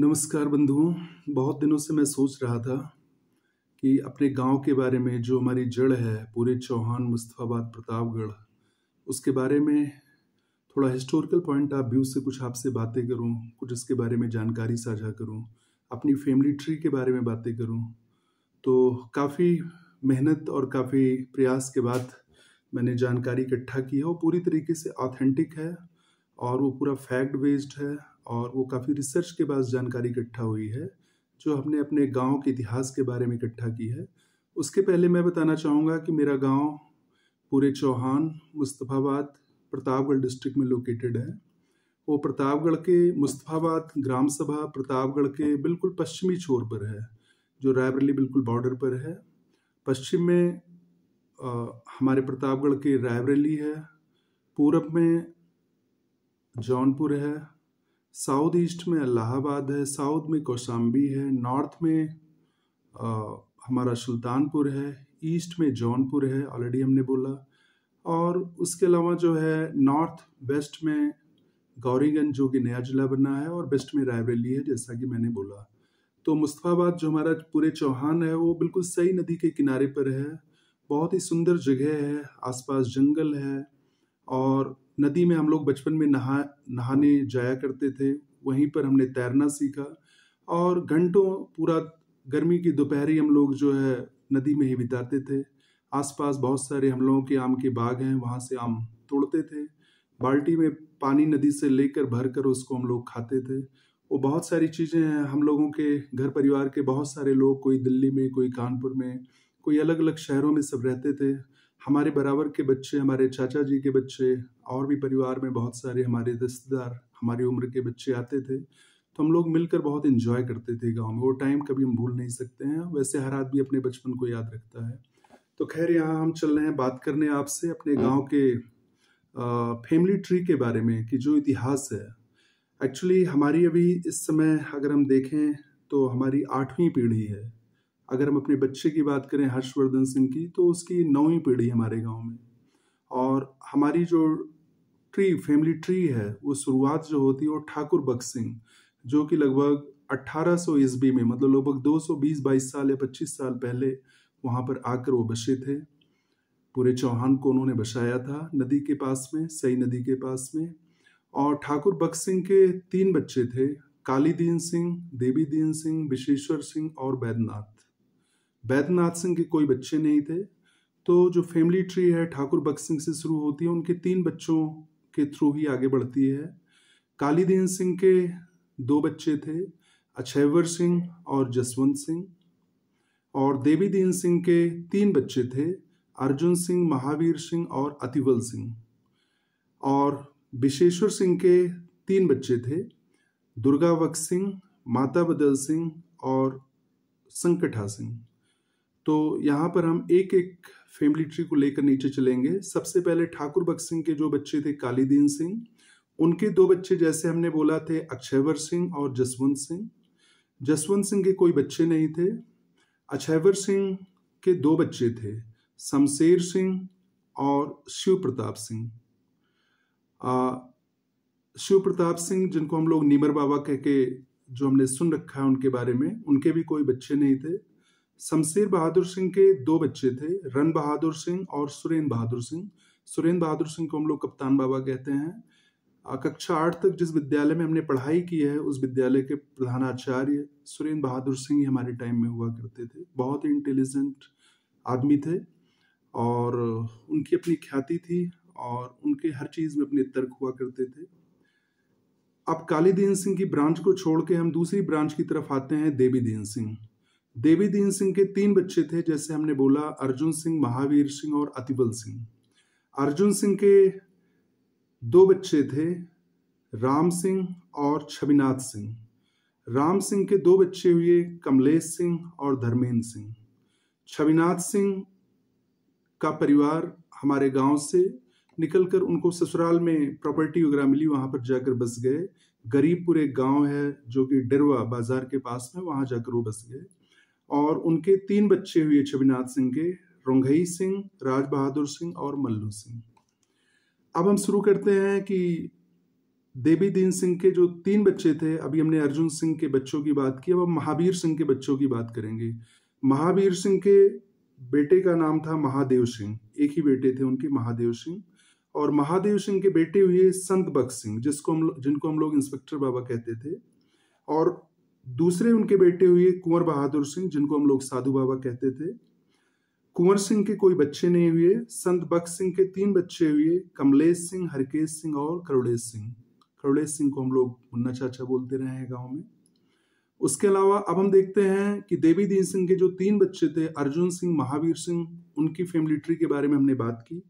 नमस्कार बंधुओं बहुत दिनों से मैं सोच रहा था कि अपने गांव के बारे में जो हमारी जड़ है पूरे चौहान मुस्तफ़ाबाद प्रतापगढ़ उसके बारे में थोड़ा हिस्टोरिकल पॉइंट ऑफ व्यू से कुछ आपसे बातें करूं कुछ इसके बारे में जानकारी साझा करूं अपनी फैमिली ट्री के बारे में बातें करूं तो काफ़ी मेहनत और काफ़ी प्रयास के बाद मैंने जानकारी इकट्ठा की है और पूरी तरीके से ऑथेंटिक है और वो पूरा फैक्ट बेस्ड है और वो काफ़ी रिसर्च के बाद जानकारी इकट्ठा हुई है जो हमने अपने गांव के इतिहास के बारे में इकट्ठा की है उसके पहले मैं बताना चाहूँगा कि मेरा गांव पूरे चौहान मुस्तफ़ाबाद प्रतापगढ़ डिस्ट्रिक्ट में लोकेटेड है वो प्रतापगढ़ के मुस्तफ़ाबाद ग्राम सभा प्रतापगढ़ के बिल्कुल पश्चिमी छोर पर है जो रायबरेली बिल्कुल बॉर्डर पर है पश्चिम में आ, हमारे प्रतापगढ़ के रायबरेली है पूरब में जौनपुर है साउथ ईस्ट में अलाहाबाद है साउथ में कौशाम्बी है नॉर्थ में आ, हमारा सुल्तानपुर है ईस्ट में जौनपुर है ऑलरेडी हमने बोला और उसके अलावा जो है नॉर्थ वेस्ट में गौरीगंज जो कि नया जिला बना है और वेस्ट में रायबरेली है जैसा कि मैंने बोला तो मुस्तफ़ाबाद जो हमारा पूरे चौहान है वो बिल्कुल सही नदी के किनारे पर है बहुत ही सुंदर जगह है आसपास जंगल है और नदी में हम लोग बचपन में नहा नहाने जाया करते थे वहीं पर हमने तैरना सीखा और घंटों पूरा गर्मी की दोपहरी हम लोग जो है नदी में ही बिताते थे आसपास बहुत सारे हम लोगों के आम के बाग हैं वहाँ से आम तोड़ते थे बाल्टी में पानी नदी से लेकर भर कर उसको हम लोग खाते थे वो बहुत सारी चीज़ें हैं हम लोगों के घर परिवार के बहुत सारे लोग कोई दिल्ली में कोई कानपुर में कोई अलग अलग शहरों में सब रहते थे हमारे बराबर के बच्चे हमारे चाचा जी के बच्चे और भी परिवार में बहुत सारे हमारे रिश्तेदार हमारी उम्र के बच्चे आते थे तो हम लोग मिलकर बहुत इन्जॉय करते थे गाँव में वो टाइम कभी हम भूल नहीं सकते हैं वैसे हर आदमी अपने बचपन को याद रखता है तो खैर यहाँ हम चल रहे हैं बात करने आपसे अपने गाँव के फैमिली ट्री के बारे में कि जो इतिहास है एक्चुअली हमारी अभी इस समय अगर हम देखें तो हमारी आठवीं पीढ़ी है अगर हम अपने बच्चे की बात करें हर्षवर्धन सिंह की तो उसकी नौवीं पीढ़ी हमारे गांव में और हमारी जो ट्री फैमिली ट्री है वो शुरुआत जो होती है वो ठाकुर बख्श सिंह जो कि लगभग 1800 ईस्वी में मतलब लगभग 220 सौ साल या 25 साल पहले वहाँ पर आकर वो बसे थे पूरे चौहान को उन्होंने बसाया था नदी के पास में सई नदी के पास में और ठाकुर बख्श सिंह के तीन बच्चे थे कालीदीन सिंह देवीदीन सिंह विशेश्वर सिंह और बैद्यनाथ बैद्यनाथ सिंह के कोई बच्चे नहीं थे तो जो फैमिली ट्री है ठाकुर बख्त सिंह से शुरू होती है उनके तीन बच्चों के थ्रू ही आगे बढ़ती है कालीदीन सिंह के दो बच्चे थे अक्षयवर सिंह और जसवंत सिंह और देवी दीन सिंह के तीन बच्चे थे अर्जुन सिंह महावीर सिंह और अतिवल सिंह और विशेश्वर सिंह के तीन बच्चे थे दुर्गा बख्श सिंह माता बदल सिंह और संकटा सिंह तो यहाँ पर हम एक एक फैमिली ट्री को लेकर नीचे चलेंगे सबसे पहले ठाकुर बख्श सिंह के जो बच्चे थे कालीदीन सिंह उनके दो बच्चे जैसे हमने बोला थे अक्षयवर सिंह और जसवंत सिंह जसवंत सिंह के कोई बच्चे नहीं थे अक्षयवर सिंह के दो बच्चे थे शमशेर सिंह और शिव प्रताप सिंह शिव प्रताप सिंह जिनको हम लोग नीमर बाबा कह के जो हमने सुन रखा है उनके बारे में उनके भी कोई बच्चे नहीं थे शमशेर बहादुर सिंह के दो बच्चे थे रन बहादुर सिंह और सुरेंद्र बहादुर सिंह सुरेंद्र बहादुर सिंह को हम लोग कप्तान बाबा कहते हैं कक्षा आठ तक जिस विद्यालय में हमने पढ़ाई की है उस विद्यालय के प्रधानाचार्य सुरेंद्र बहादुर सिंह ही हमारे टाइम में हुआ करते थे बहुत ही इंटेलिजेंट आदमी थे और उनकी अपनी ख्याति थी और उनके हर चीज़ में अपने तर्क हुआ करते थे अब कालीदीन सिंह की ब्रांच को छोड़ के हम दूसरी ब्रांच की तरफ आते हैं देवी दीन सिंह देवी दीन सिंह के तीन बच्चे थे जैसे हमने बोला अर्जुन सिंह महावीर सिंह और अतिबल सिंह अर्जुन सिंह के दो बच्चे थे राम सिंह और छविनाथ सिंह राम सिंह के दो बच्चे हुए कमलेश सिंह और धर्मेंद्र सिंह छविनाथ सिंह का परिवार हमारे गांव से निकलकर उनको ससुराल में प्रॉपर्टी वगैरह मिली वहां पर जाकर बस गए गरीबपुर एक गांव है जो कि डरवा बाजार के पास में वहां जाकर वो बस गए और उनके तीन बच्चे हुए छविनाथ सिंह के रोंघई सिंह राज बहादुर सिंह और मल्लू सिंह अब हम शुरू करते हैं कि देवी दीन सिंह के जो तीन बच्चे थे अभी हमने अर्जुन सिंह के बच्चों की बात की अब हम महावीर सिंह के बच्चों की बात करेंगे महावीर सिंह के बेटे का नाम था महादेव सिंह एक ही बेटे थे उनके महादेव सिंह और महादेव सिंह के बेटे हुए संत बख्श सिंह जिसको हम जिनको हम लोग इंस्पेक्टर बाबा कहते थे और दूसरे उनके बेटे हुए कुंवर बहादुर सिंह जिनको हम लोग साधु बाबा कहते थे कुंवर सिंह के कोई बच्चे नहीं हुए संत बख्श सिंह के तीन बच्चे हुए कमलेश सिंह हरकेश सिंह और करुणेश सिंह करुणेश सिंह को हम लोग मुन्ना चाचा बोलते रहे हैं गाँव में उसके अलावा अब हम देखते हैं कि देवी दीन सिंह के जो तीन बच्चे थे अर्जुन सिंह महावीर सिंह उनकी फैमिली ट्री के बारे में हमने बात की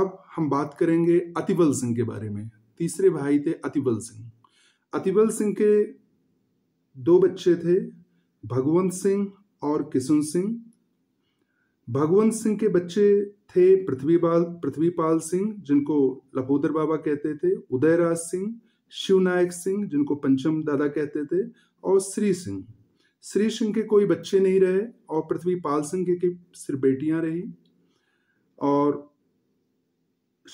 अब हम बात करेंगे अतिबल सिंह के बारे में तीसरे भाई थे अतिबल सिंह अतिबल सिंह के दो बच्चे थे भगवंत सिंह और किशन सिंह भगवंत सिंह के बच्चे थे पृथ्वीपाल पृथ्वीपाल सिंह जिनको लखोदर बाबा कहते थे उदयराज सिंह शिवनायक सिंह जिनको पंचम दादा कहते थे और श्री सिंह श्री सिंह के कोई बच्चे नहीं रहे और पृथ्वीपाल सिंह के, के सिर्फ बेटियां रही और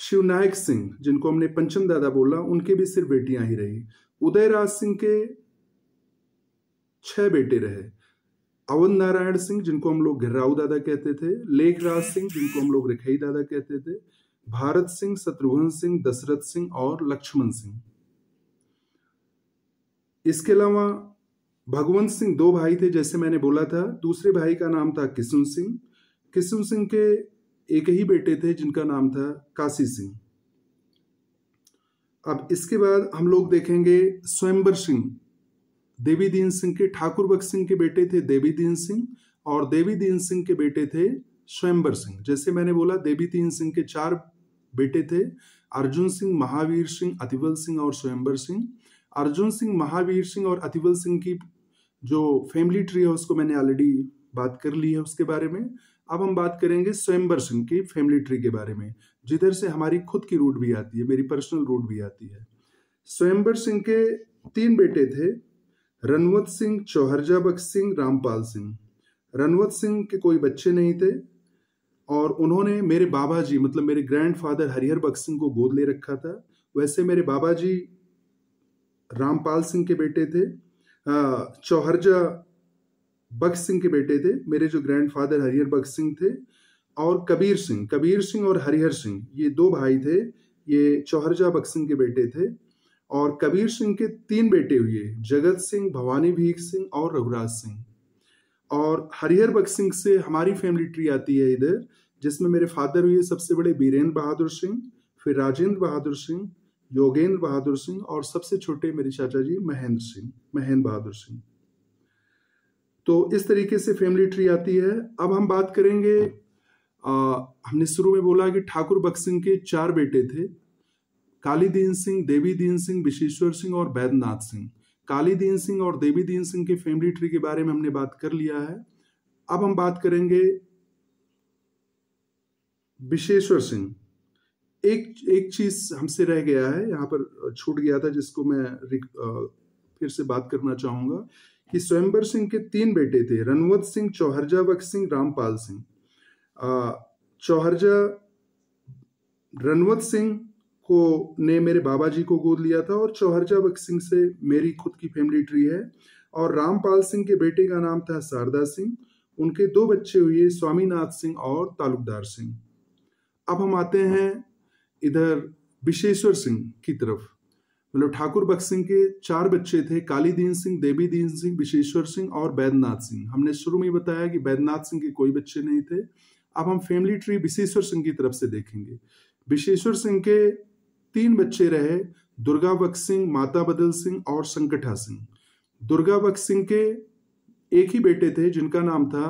शिवनायक सिंह जिनको हमने पंचम दादा बोला उनके भी सिर्फ बेटियां ही रही उदयराज सिंह के छह बेटे रहे अवध नारायण सिंह जिनको हम लोग घिराऊ दादा कहते थे लेखराज सिंह जिनको हम लोग रिखई दादा कहते थे भारत सिंह शत्रुघ्न सिंह दशरथ सिंह और लक्ष्मण सिंह इसके अलावा भगवंत सिंह दो भाई थे जैसे मैंने बोला था दूसरे भाई का नाम था किशुन सिंह किशुन सिंह के एक ही बेटे थे जिनका नाम था काशी सिंह अब इसके बाद हम लोग देखेंगे स्वयंबर सिंह देवी दीन सिंह के ठाकुर भक्त सिंह के बेटे थे देवी दीन सिंह और देवी दीन सिंह के बेटे थे स्वयंबर सिंह जैसे मैंने बोला देवी दीन सिंह के चार बेटे थे अर्जुन सिंह महावीर सिंह अतिवल सिंह और स्वयंबर सिंह अर्जुन सिंह महावीर सिंह और अतिवल सिंह की जो फैमिली ट्री है उसको मैंने ऑलरेडी बात कर ली है उसके बारे में अब हम बात करेंगे स्वयंबर सिंह की फैमिली ट्री के बारे में जिधर से हमारी खुद की रूट भी आती है मेरी पर्सनल रूट भी आती है स्वयंबर सिंह के तीन बेटे थे रनवत सिंह चौहरजा बख्श सिंह रामपाल सिंह रनवत सिंह के कोई बच्चे नहीं थे और उन्होंने मेरे बाबा जी मतलब मेरे ग्रैंड फादर हरिहर बख्श सिंह को गोद ले रखा था वैसे मेरे बाबा जी रामपाल सिंह के बेटे थे चौहरजा बख्श सिंह के बेटे थे मेरे जो ग्रैंड फादर हरिहर बख्श सिंह थे और कबीर सिंह कबीर सिंह और हरिहर सिंह ये दो भाई थे ये चौहरजा बख्श सिंह के बेटे थे और कबीर सिंह के तीन बेटे हुए जगत सिंह भवानी भीख सिंह और रघुराज सिंह और हरिहर बख्श सिंह से हमारी फैमिली ट्री आती है इधर जिसमें मेरे फादर हुए सबसे बड़े बीरेंद्र बहादुर सिंह फिर राजेंद्र बहादुर सिंह योगेंद्र बहादुर सिंह और सबसे छोटे मेरे चाचा जी महेंद्र सिंह महेंद्र बहादुर सिंह तो इस तरीके से फैमिली ट्री आती है अब हम बात करेंगे आ, हमने शुरू में बोला कि ठाकुर बख्श सिंह के चार बेटे थे कालीदीन सिंह देवी दीन सिंह विशेश्वर सिंह और बैद्यनाथ सिंह कालीदीन सिंह और देवी दीन सिंह के फैमिली ट्री के बारे में हमने बात कर लिया है अब हम बात करेंगे विशेश्वर सिंह एक एक चीज हमसे रह गया है यहाँ पर छूट गया था जिसको मैं फिर से बात करना चाहूंगा कि स्वयंवर सिंह के तीन बेटे थे रणवत सिंह चौहरजा बख्श सिंह रामपाल सिंह चौहरजा रणवत सिंह को ने मेरे बाबा जी को गोद लिया था और चौहरजा बख्त सिंह से मेरी खुद की फैमिली ट्री है और रामपाल सिंह के बेटे का नाम था शारदा सिंह उनके दो बच्चे हुए स्वामीनाथ सिंह और तालुकदार सिंह अब हम आते हैं इधर विशेश्वर सिंह की तरफ मतलब ठाकुर बख्त सिंह के चार बच्चे थे कालीदीन सिंह देवी दीन सिंह विशेश्वर सिंह और बैद्यनाथ सिंह हमने शुरू में बताया कि बैद्यनाथ सिंह के कोई बच्चे नहीं थे अब हम फैमिली ट्री विशेश्वर सिंह की तरफ से देखेंगे विशेश्वर सिंह के तीन बच्चे रहे दुर्गा बख्श सिंह माता बदल सिंह और संकटा सिंह दुर्गा बख्श सिंह के एक ही बेटे थे जिनका नाम था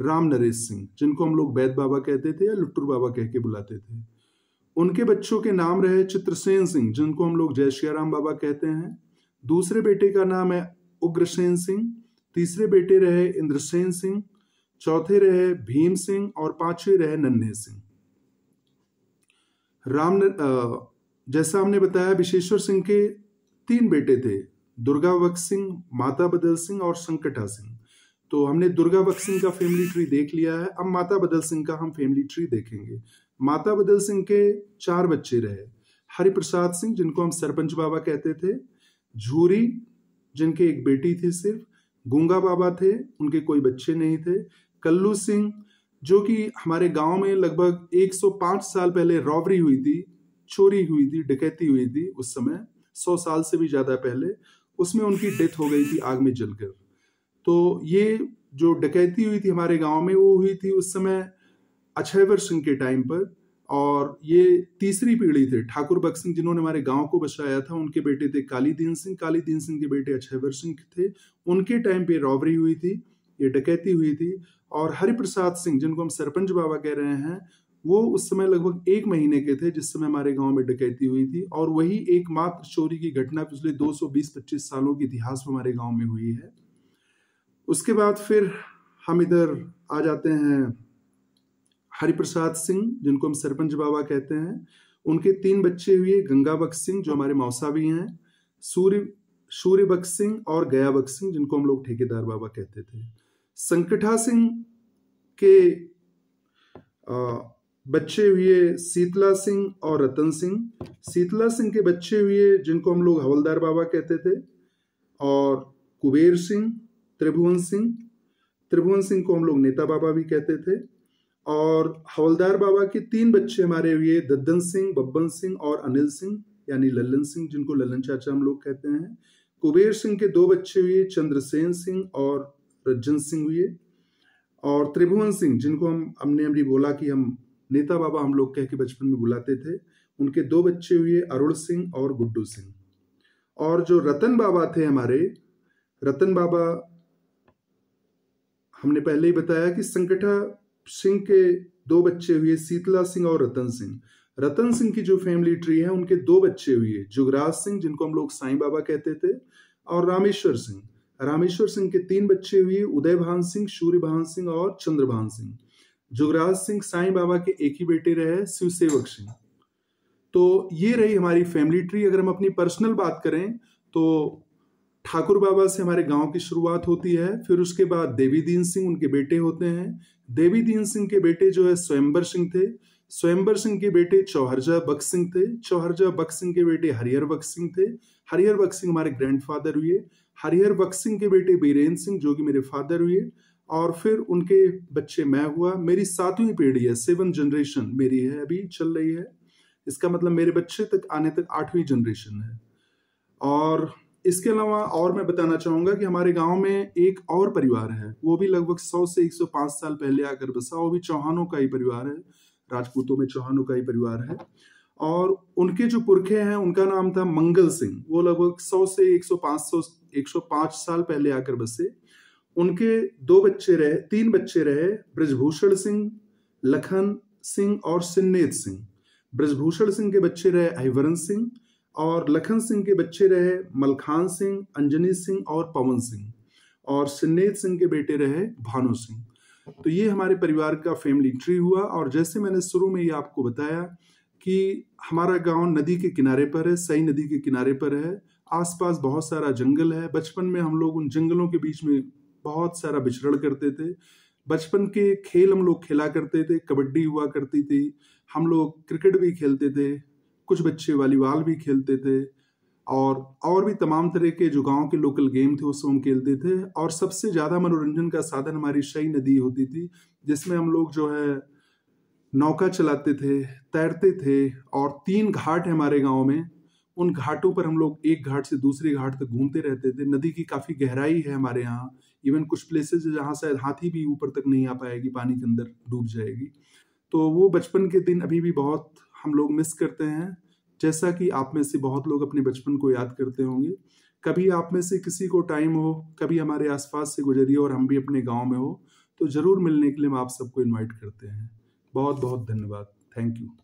राम नरेश सिंह जिनको हम लोग बैद बाबा कहते थे या लुट्टूर बाबा कह के बुलाते थे उनके बच्चों के नाम रहे चित्रसेन सिंह जिनको हम लोग जय श्याराम बाबा कहते हैं दूसरे बेटे का नाम है उग्रसेन सिंह तीसरे बेटे रहे इंद्रसेन सिंह चौथे रहे भीम सिंह और पांचवे रहे नन्हे सिंह राम जैसा हमने बताया विशेश्वर सिंह के तीन बेटे थे दुर्गा वक्त सिंह माता बदल सिंह और संकटा सिंह तो हमने दुर्गा वक्त सिंह का फैमिली ट्री देख लिया है अब माता बदल सिंह का हम फैमिली ट्री देखेंगे माता बदल सिंह के चार बच्चे रहे हरिप्रसाद सिंह जिनको हम सरपंच बाबा कहते थे झूरी जिनके एक बेटी थी सिर्फ गुंगा बाबा थे उनके कोई बच्चे नहीं थे कल्लू सिंह जो कि हमारे गांव में लगभग 105 साल पहले रॉबरी हुई थी चोरी हुई थी डकैती हुई थी उस समय सौ साल से भी ज़्यादा पहले उसमें उनकी डेथ हो गई थी आग में जलकर तो ये जो डकैती हुई थी हमारे गांव में वो हुई थी उस समय अक्षयवर सिंह के टाइम पर और ये तीसरी पीढ़ी थे ठाकुर बख्श सिंह जिन्होंने हमारे गांव को बचाया था उनके बेटे थे काली दीन सिंह काली दीन सिंह के बेटे अक्षयवर सिंह थे उनके टाइम पे रॉबरी हुई थी ये डकैती हुई थी और हरिप्रसाद सिंह जिनको हम सरपंच बाबा कह रहे हैं वो उस समय लगभग एक महीने के थे जिस समय हमारे गांव में डकैती हुई थी और वही एकमात्र चोरी की घटना पिछले 220-25 सालों के इतिहास में हमारे गांव में हुई है उसके बाद फिर हम इधर आ जाते हैं हरिप्रसाद सिंह जिनको हम सरपंच बाबा कहते हैं उनके तीन बच्चे हुए गंगा बख्श सिंह जो हमारे मौसा भी हैं सूर्य सूर्य बख्श सिंह और गया बख्श सिंह जिनको हम लोग ठेकेदार बाबा कहते थे संकटा सिंह के आ, बच्चे हुए शीतला सिंह और रतन सिंह शीतला सिंह के बच्चे हुए जिनको हम लोग हवलदार बाबा कहते थे और कुबेर सिंह त्रिभुवन सिंह त्रिभुवन सिंह को हम लोग नेता बाबा भी कहते थे और हवलदार बाबा के तीन बच्चे हमारे हुए दद्दन सिंह बब्बन सिंह और अनिल सिंह यानी लल्लन सिंह जिनको लल्लन चाचा हम लोग कहते हैं कुबेर सिंह के दो बच्चे हुए चंद्रसेन सिंह और रज्जन सिंह हुए और त्रिभुवन सिंह जिनको हम हमने अभी बोला कि हम नेता बाबा हम लोग कह के बचपन में बुलाते थे उनके दो बच्चे हुए अरुण सिंह और गुड्डू सिंह और जो रतन बाबा थे हमारे रतन बाबा हमने पहले ही बताया कि संकटा सिंह के दो बच्चे हुए शीतला सिंह और रतन सिंह रतन सिंह की जो फैमिली ट्री है उनके दो बच्चे हुए जुगराज सिंह जिनको हम लोग साईं बाबा कहते थे और रामेश्वर सिंह रामेश्वर सिंह के तीन बच्चे हुए उदयभान सिंह सूर्यभान सिंह और चंद्रभान सिंह जुगराज सिंह साईं बाबा के एक ही बेटे रहे शिव सेवक सिंह तो ये रही हमारी फैमिली ट्री अगर हम अपनी पर्सनल बात करें तो ठाकुर बाबा से हमारे गांव की शुरुआत होती है फिर उसके बाद देवी दीन सिंह उनके बेटे होते हैं देवी दीन सिंह के बेटे जो है स्वयंबर सिंह थे स्वयंबर सिंह के बेटे चौहरजा बख्श सिंह थे चौहरजा बख्श सिंह के बेटे हरिहर बख्श सिंह थे हरिहर बख्श सिंह हमारे ग्रैंडफादर हुए हरिहर बख्श सिंह के बेटे बीरेन्द्र सिंह जो कि मेरे फादर हुए और फिर उनके बच्चे मैं हुआ मेरी सातवीं पीढ़ी है सेवन जनरेशन मेरी है अभी चल रही है इसका मतलब मेरे बच्चे तक आने तक आठवीं जनरेशन है और इसके अलावा और मैं बताना चाहूँगा कि हमारे गांव में एक और परिवार है वो भी लगभग 100 से 105 साल पहले आकर बसा वो भी चौहानों का ही परिवार है राजपूतों में चौहानों का ही परिवार है और उनके जो पुरखे हैं उनका नाम था मंगल सिंह वो लगभग 100 से 105 105 साल पहले आकर बसे उनके दो बच्चे रहे तीन बच्चे रहे ब्रजभूषण सिंह लखन सिंह और सिन्नेत सिंह ब्रजभूषण सिंह के बच्चे रहे हरिवरण सिंह और लखन सिंह के बच्चे रहे मलखान सिंह अंजनी सिंह और पवन सिंह और सिन्नेत सिंह के बेटे रहे भानु सिंह तो ये हमारे परिवार का फैमिली ट्री हुआ और जैसे मैंने शुरू में ये आपको बताया कि हमारा गांव नदी के किनारे पर है सई नदी के किनारे पर है आसपास बहुत सारा जंगल है बचपन में हम लोग उन जंगलों के बीच में बहुत सारा विचरण करते थे बचपन के खेल हम लोग खेला करते थे कबड्डी हुआ करती थी हम लोग क्रिकेट भी खेलते थे कुछ बच्चे वॉलीबॉल भी खेलते थे और और भी तमाम तरह के जो गांव के लोकल गेम थे उसमें हम खेलते थे और सबसे ज़्यादा मनोरंजन का साधन हमारी शई नदी होती थी जिसमें हम लोग जो है नौका चलाते थे तैरते थे और तीन घाट है हमारे गांव में उन घाटों पर हम लोग एक घाट से दूसरे घाट तक घूमते रहते थे नदी की काफ़ी गहराई है हमारे यहाँ इवन कुछ प्लेसेज जहाँ शायद हाथी भी ऊपर तक नहीं आ पाएगी पानी के अंदर डूब जाएगी तो वो बचपन के दिन अभी भी बहुत हम लोग मिस करते हैं जैसा कि आप में से बहुत लोग अपने बचपन को याद करते होंगे कभी आप में से किसी को टाइम हो कभी हमारे आसपास से गुजरिए और हम भी अपने गाँव में हो तो ज़रूर मिलने के लिए हम आप सबको इन्वाइट करते हैं बहुत बहुत धन्यवाद थैंक यू